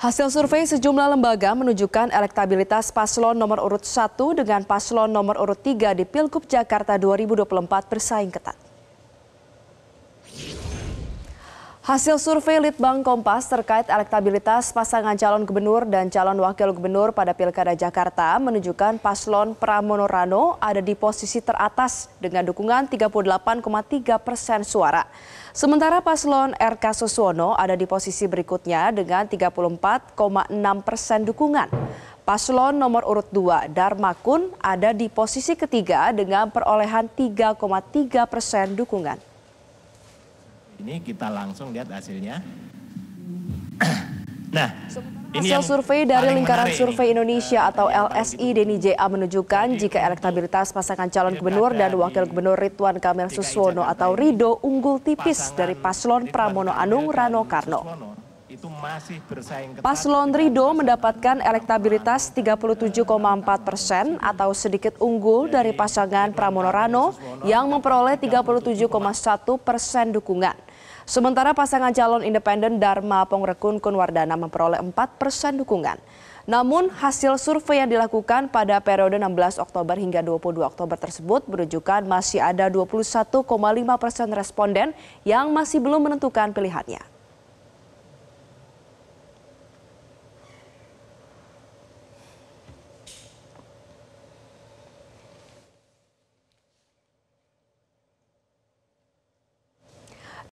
Hasil survei sejumlah lembaga menunjukkan elektabilitas paslon nomor urut 1 dengan paslon nomor urut 3 di Pilgub Jakarta 2024 bersaing ketat. Hasil survei Litbang Kompas terkait elektabilitas pasangan calon gubernur dan calon wakil gubernur pada Pilkada Jakarta menunjukkan paslon Pramono Rano ada di posisi teratas dengan dukungan 38,3 persen suara. Sementara paslon RK Suswono ada di posisi berikutnya dengan 34,6 persen dukungan. Paslon nomor urut 2 Darmakun ada di posisi ketiga dengan perolehan 3,3 persen dukungan. Ini kita langsung lihat hasilnya. Nah, ini Hasil survei dari Lingkaran Survei ini. Indonesia nah, atau LSI Deni JA menunjukkan jika elektabilitas pasangan calon gubernur dan wakil gubernur Ridwan Kamil Suswono atau Rido unggul tipis dari paslon Pramono Anung Rano Karno. Paslon Rido mendapatkan elektabilitas 37,4 persen atau sedikit unggul dari pasangan Pramono Rano yang memperoleh 37,1 persen dukungan. Sementara pasangan calon independen Dharma Pongrekun Kunwardana memperoleh 4 persen dukungan. Namun hasil survei yang dilakukan pada periode 16 Oktober hingga 22 Oktober tersebut menunjukkan masih ada 21,5 persen responden yang masih belum menentukan pilihannya.